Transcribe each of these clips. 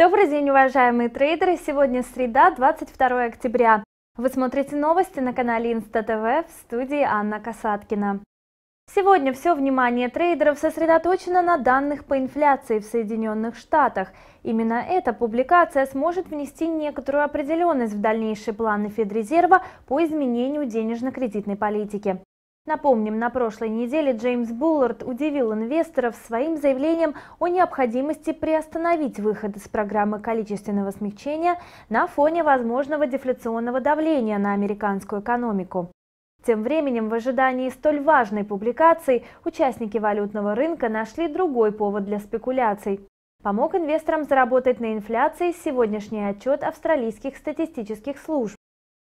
Добрый день, уважаемые трейдеры! Сегодня среда, 22 октября. Вы смотрите новости на канале Инста ТВ в студии Анна Касаткина. Сегодня все внимание трейдеров сосредоточено на данных по инфляции в Соединенных Штатах. Именно эта публикация сможет внести некоторую определенность в дальнейшие планы Федрезерва по изменению денежно-кредитной политики. Напомним, на прошлой неделе Джеймс Буллард удивил инвесторов своим заявлением о необходимости приостановить выход из программы количественного смягчения на фоне возможного дефляционного давления на американскую экономику. Тем временем, в ожидании столь важной публикации, участники валютного рынка нашли другой повод для спекуляций. Помог инвесторам заработать на инфляции сегодняшний отчет австралийских статистических служб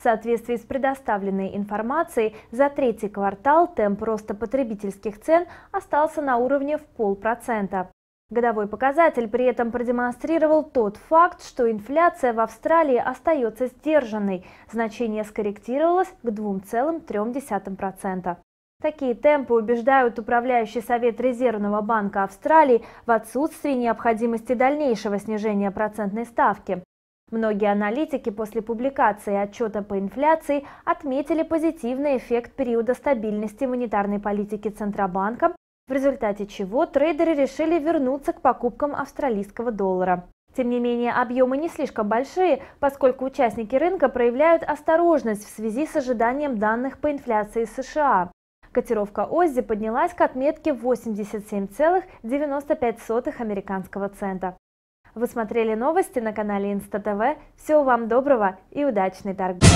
соответствии с предоставленной информацией, за третий квартал темп роста потребительских цен остался на уровне в полпроцента. Годовой показатель при этом продемонстрировал тот факт, что инфляция в Австралии остается сдержанной. Значение скорректировалось к 2,3%. Такие темпы убеждают управляющий совет Резервного банка Австралии в отсутствии необходимости дальнейшего снижения процентной ставки. Многие аналитики после публикации отчета по инфляции отметили позитивный эффект периода стабильности монетарной политики Центробанка, в результате чего трейдеры решили вернуться к покупкам австралийского доллара. Тем не менее, объемы не слишком большие, поскольку участники рынка проявляют осторожность в связи с ожиданием данных по инфляции США. Котировка Оззи поднялась к отметке 87,95 американского цента. Вы смотрели новости на канале Инста ТВ. Всего вам доброго и удачной торговли.